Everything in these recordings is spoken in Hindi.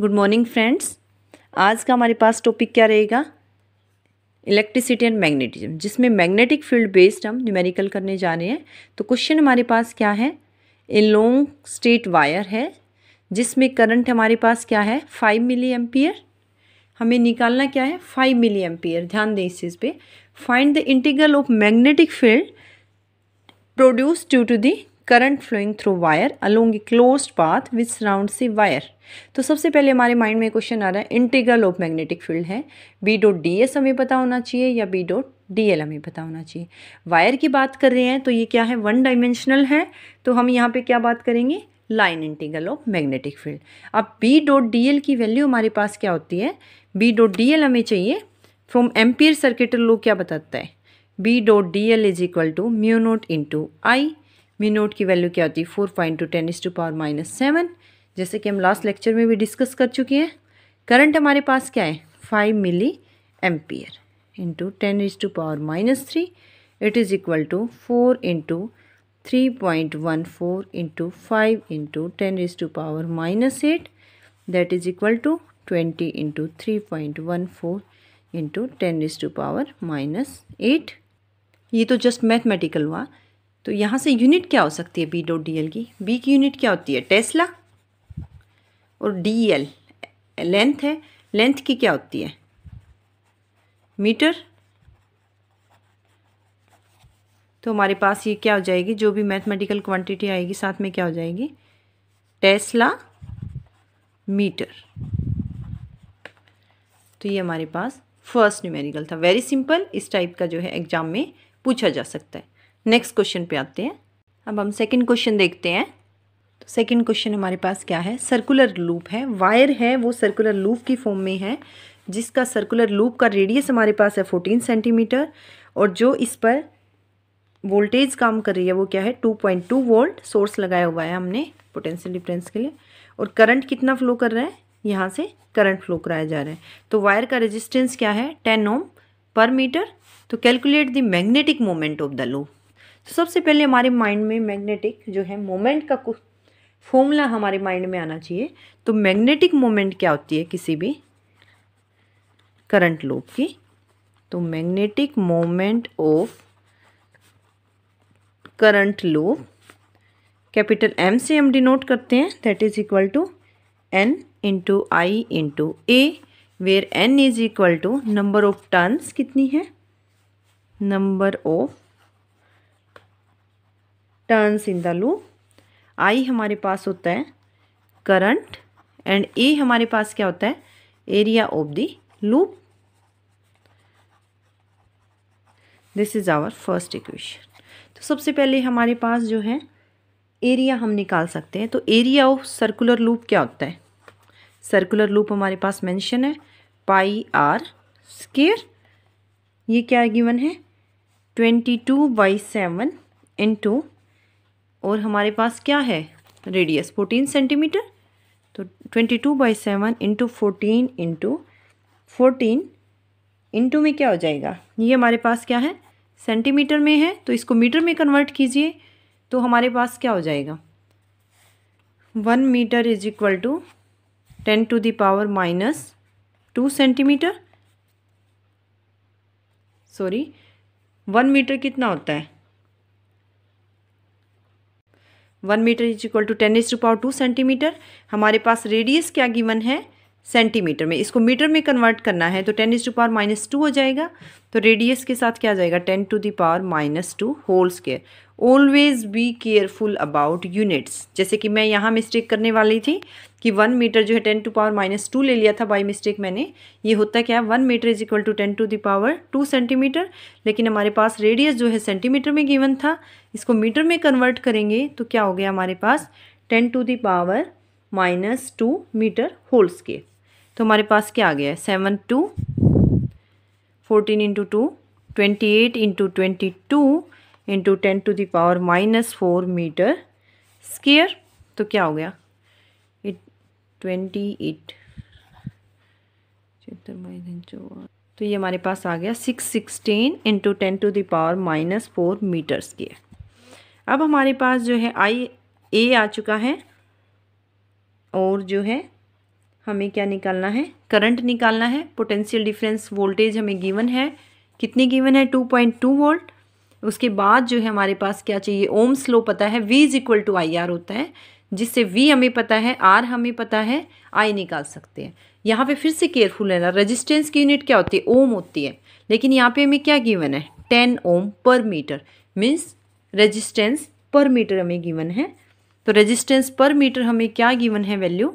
गुड मॉर्निंग फ्रेंड्स आज का हमारे पास टॉपिक क्या रहेगा इलेक्ट्रिसिटी एंड मैग्नेटिज्म जिसमें मैग्नेटिक फील्ड बेस्ड हम न्यूमेरिकल करने जा रहे हैं तो क्वेश्चन हमारे पास क्या है ए लॉन्ग स्ट्रेट वायर है जिसमें करंट हमारे पास क्या है फाइव मिली एम्पियर हमें निकालना क्या है फाइव मिली एम्पियर ध्यान दें इस चीज़ पर find the integral of magnetic field produce due to the current flowing through wire along a close path which surround the wire तो सबसे पहले हमारे माइंड में क्वेश्चन आ रहा है इंटीग्रल ऑफ मैग्नेटिक फील्ड है बी डॉट डी एस हमें पता होना चाहिए या बी डॉट डी एल हमें पता होना चाहिए वायर की बात कर रहे हैं तो ये क्या है वन डायमेंशनल है तो हम यहाँ पे क्या बात करेंगे line integral of magnetic field अब बी डॉट डी एल की वैल्यू हमारे पास क्या होती है बी डॉट डी एल हमें चाहिए फ्रॉम एम्पियर सर्किट लो क्या बताता है B dot D L is equal to mu naught into I mu naught की वैल्यू क्या होती है four point two ten is to power minus seven जैसे कि हम लास्ट लेक्चर में भी डिस्कस कर चुके हैं करंट हमारे पास क्या है five milli ampere into ten is to power minus three it is equal to four into three point one four into five into ten is to power minus eight that is equal to twenty into three point one four into ten is to power minus eight ये तो जस्ट मैथमेटिकल हुआ तो यहाँ से यूनिट क्या हो सकती है बी डॉट डी एल की बी की यूनिट क्या होती है टेस्ला और डी एल लेंथ है लेंथ की क्या होती है मीटर तो हमारे पास ये क्या हो जाएगी जो भी मैथमेटिकल क्वांटिटी आएगी साथ में क्या हो जाएगी टेस्ला मीटर तो ये हमारे पास फर्स्ट न्यूमेरिकल था वेरी सिंपल इस टाइप का जो है एग्जाम में पूछा जा सकता है नेक्स्ट क्वेश्चन पे आते हैं अब हम सेकंड क्वेश्चन देखते हैं तो सेकंड क्वेश्चन हमारे पास क्या है सर्कुलर लूप है वायर है वो सर्कुलर लूप की फॉर्म में है जिसका सर्कुलर लूप का रेडियस हमारे पास है फोर्टीन सेंटीमीटर और जो इस पर वोल्टेज काम कर रही है वो क्या है two point two volt source लगाया हुआ है हमने पोटेंशियल डिफरेंस के लिए और करंट कितना फ्लो कर रहा है यहाँ से करंट फ्लो कराया जा रहा है तो वायर का रेजिस्टेंस क्या है टेन ओम पर मीटर तो calculate the magnetic moment of the loop तो सबसे पहले हमारे माइंड में मैग्नेटिक जो है मोमेंट का कुछ फॉर्मूला हमारे माइंड में आना चाहिए तो मैग्नेटिक मोमेंट क्या होती है किसी भी करंट लूप की तो magnetic moment of current loop capital M से हम डिनोट करते हैं that is equal to N into I into A where N is equal to number of turns कितनी है number of turns in the loop I हमारे पास होता है करंट एंड ए हमारे पास क्या होता है area of the loop this is our first equation तो सबसे पहले हमारे पास जो है एरिया हम निकाल सकते हैं तो एरिया ऑफ सर्कुलर लूप क्या होता है सर्कुलर लूप हमारे पास मेंशन है पाई आर स्केयर ये क्या गिवन है twenty two by seven into और हमारे पास क्या है रेडियस फोर्टीन सेंटीमीटर तो twenty two by seven into fourteen into fourteen into में क्या हो जाएगा ये हमारे पास क्या है सेंटीमीटर में है तो इसको मीटर में कन्वर्ट कीजिए तो हमारे पास क्या हो जाएगा one metre is equal to ten to the power minus two centimetre sorry one metre कितना होता है one metre is equal to ten is to power two centimetre हमारे पास रेडियस क्या गिवन है सेंटीमीटर में इसको मीटर में कन्वर्ट करना है तो ten is to power minus two हो जाएगा तो रेडियस के साथ क्या जाएगा ten to the power minus two whole square always B careful about units जैसे कि मैं यहाँ मिस्टेक करने वाली थी कि वन मीटर जो है ten to power minus two ले लिया था बाई मिस्टेक मैंने ये होता क्या है one metre is equal to ten to the power two centimetre लेकिन हमारे पास रेडियस जो है सेंटीमीटर में गिवन था इसको मीटर में कन्वर्ट करेंगे तो क्या हो गया हमारे पास ten to the power minus two metre whole square तो हमारे पास क्या आ गया है seven two fourteen into two twenty eight into twenty two into ten to the power minus four metre square तो क्या हो गया इट ट्वेंटी एट तो ये हमारे पास आ गया six sixteen into ten to the power minus four metre square अब हमारे पास जो है आई ए आ चुका है और जो है हमें क्या निकालना है करंट निकालना है पोटेंशियल डिफरेंस वोल्टेज हमें गिवन है कितनी गिवन है टू पॉइंट टू वोल्ट उसके बाद जो है हमारे पास क्या चाहिए ओम स्लो पता है V is equal to I R होता है जिससे वी हमें पता है आर हमें पता है आई निकाल सकते हैं यहाँ पे फिर से केयरफुल रहना रेजिस्टेंस की यूनिट क्या होती है ओम होती है लेकिन यहाँ पे हमें क्या गिवन है टेन ओम पर metre means resistance per metre हमें गिवन है तो रेजिस्टेंस पर मीटर हमें क्या गिवन है वैल्यू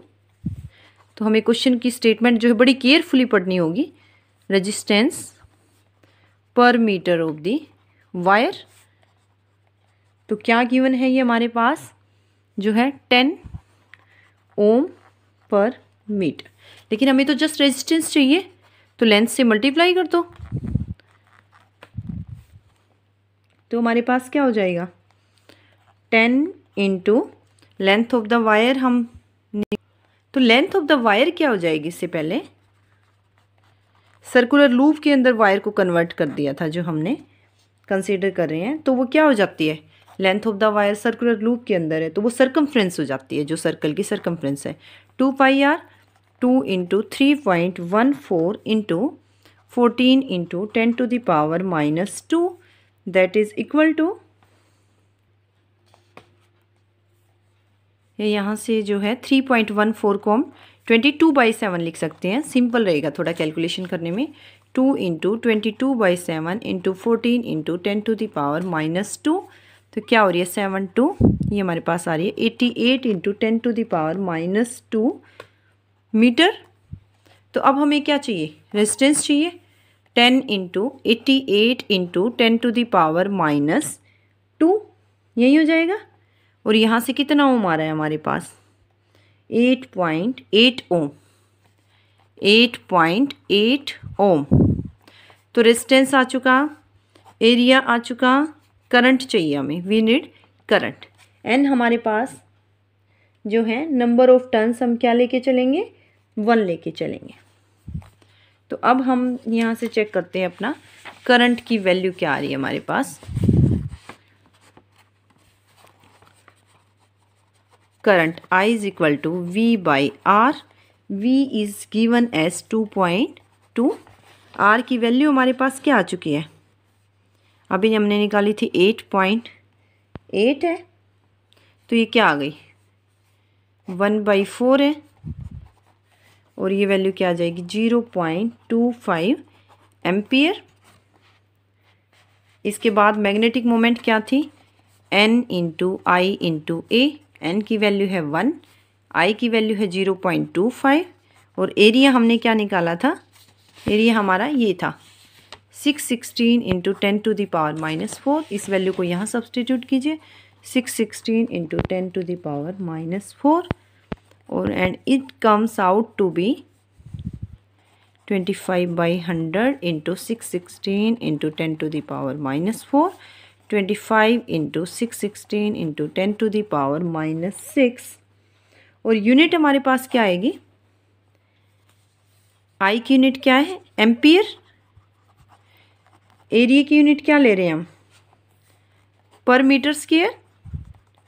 तो हमें क्वेश्चन की स्टेटमेंट जो है बड़ी केयरफुली पढ़नी होगी रजिस्टेंस पर मीटर ऑफ दी वायर तो क्या गिवन है ये हमारे पास जो है टेन ओम पर मीटर लेकिन हमें तो जस्ट रेजिस्टेंस चाहिए तो लेंथ से मल्टीप्लाई कर दो तो हमारे पास क्या हो जाएगा ten into length of the wire हम तो लेंथ ऑफ द वायर क्या हो जाएगी इससे पहले सर्कुलर लूप के अंदर वायर को कन्वर्ट कर दिया था जो हमने कंसिडर कर रहे हैं तो वो क्या हो जाती है length of the wire circular loop के अंदर है तो वो सर्कमफ्रेंस हो जाती है जो सर्कल की सर्कमफ्रेंस है two pi R two into three point one four into fourteen into ten to the power minus two that is equal to ये यहाँ से जो है थ्री पॉइंट वन फोर को हम ट्वेंटी टू बाई सेवन लिख सकते हैं सिंपल रहेगा थोड़ा कैलकुलेशन करने में two into twenty two by seven into fourteen into ten to the power minus two तो क्या हो रही है सेवन टू ये हमारे पास आ रही है eighty eight into ten to the power minus two metre तो अब हमें क्या चाहिए रेजिस्टेंस चाहिए ten into eighty eight into ten to the power minus two यही हो जाएगा और यहाँ से कितना ओम आ रहा है हमारे पास eight point eight ohm eight point eight ohm तो रेजिस्टेंस आ चुका एरिया आ चुका करंट चाहिए हमें वी नीड करंट एन हमारे पास जो है नंबर ऑफ टर्न्स हम क्या लेके चलेंगे वन लेके चलेंगे तो अब हम यहाँ से चेक करते हैं अपना करंट की वैल्यू क्या आ रही है हमारे पास current I is equal to V by R V is given as two point two R की वैल्यू हमारे पास क्या आ चुकी है अभी हमने निकाली थी एट पॉइंट एट है तो ये क्या आ गई वन बाई फोर है और ये वैल्यू क्या आ जाएगी zero point two five ampere इसके बाद मैग्नेटिक मोमेंट क्या थी N into I into A N की वैल्यू है वन आई की वैल्यू है जीरो पॉइंट टू फाइव और एरिया हमने क्या निकाला था ये हमारा ये था six sixteen into ten to the power minus four इस वैल्यू को यहाँ सब्सटीट्यूट कीजिए six sixteen into ten to the power minus four और and it comes out to be twenty five by hundred into six sixteen into ten to the power minus four twenty five into six sixteen into ten to the power minus six और यूनिट हमारे पास क्या आएगी आई की यूनिट क्या है एम्पियर एरिए की यूनिट क्या ले रहे हैं हम पर मीटर स्केयर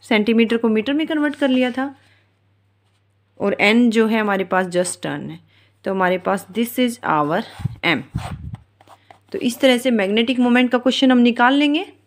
सेंटीमीटर को मीटर में कन्वर्ट कर लिया था और एन जो है हमारे पास जस्ट टर्न है तो हमारे पास दिस इज़ आवर एम तो इस तरह से मैग्नेटिक मोमेंट का क्वेश्चन हम निकाल लेंगे